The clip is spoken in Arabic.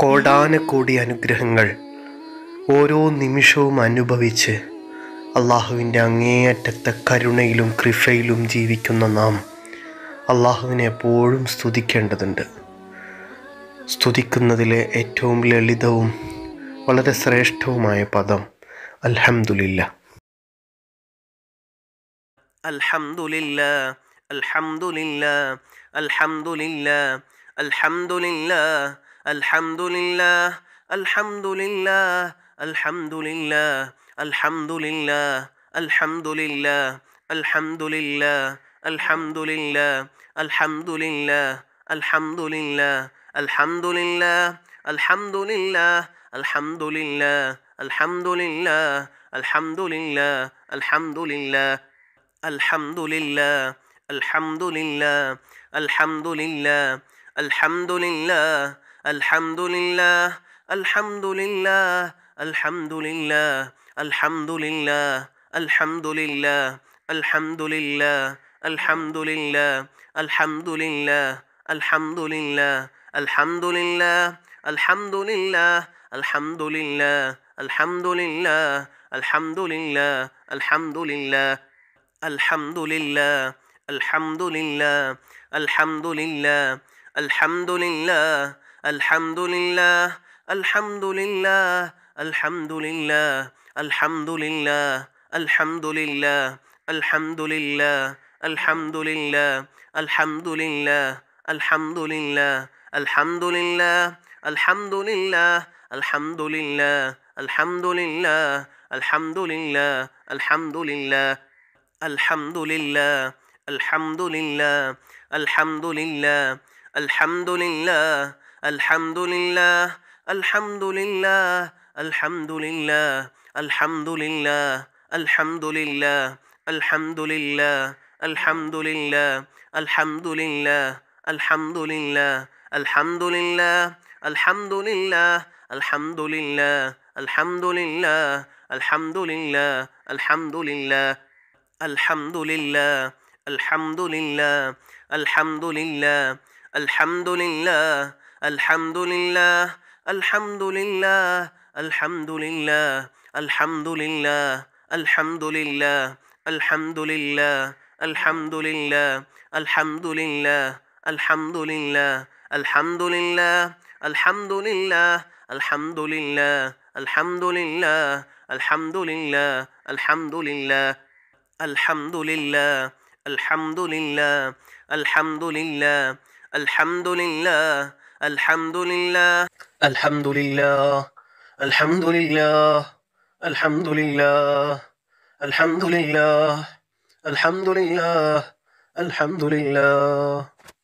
കോടാനക്കോടി അനുഗ്രഹങ്ങൾ ഓരോ നിമിഷവും അനുഭവിച്ച് അള്ളാഹുവിൻ്റെ അങ്ങേയറ്റത്തെ കരുണയിലും കൃപയിലും ജീവിക്കുന്ന നാം അള്ളാഹുവിനെ എപ്പോഴും സ്തുതിക്കേണ്ടതുണ്ട് സ്തുതിക്കുന്നതിലെ ഏറ്റവും ലളിതവും വളരെ ശ്രേഷ്ഠവുമായ പദം അൽഹമുല്ല അൽഹമുല്ല അൽഹമുല്ല അൽഹമുല്ല الحمد لله الحمد لله الحمد لله الحمد لله الحمد لله الحمد لله الحمد لله الحمد لله الحمد لله الحمد لله الحمد لله الحمد لله الحمد لله الحمد لله الحمد لله الحمد لله الحمد لله الحمد لله الحمد لله الحمد لله الحمد لله الحمد لله الحمد لله الحمد لله الحمد لله الحمد لله الحمد لله الحمد لله الحمد لله الحمد لله الحمد لله الحمد لله الحمد لله الحمد لله الحمد لله الحمد لله الحمد لله الحمد لله الحمد لله الحمد لله الحمد لله الحمد لله الحمد لله الحمد لله الحمد لله الحمد لله الحمد لله الحمد لله الحمد لله الحمد لله الحمد لله الحمد لله الحمد لله الحمد لله الحمد لله الحمد لله الحمد لله الحمد لله الحمد لله الحمد لله الحمد لله الحمد لله الحمد لله الحمد لله الحمد لله الحمد لله الحمد لله الحمد لله الحمد لله الحمد لله الحمد لله الحمد لله الحمد لله الحمد لله الحمد لله الحمد لله الحمد لله الحمد لله الحمد لله الحمد لله الحمد لله الحمد لله الحمد لله الحمد لله الحمد لله الحمد لله الحمد لله الحمد لله الحمد لله الحمد لله الحمد لله الحمد لله الحمد لله الحمد لله الحمد لله الحمد لله الحمد لله الحمد لله الحمد لله الحمد لله الحمد لله الحمد لله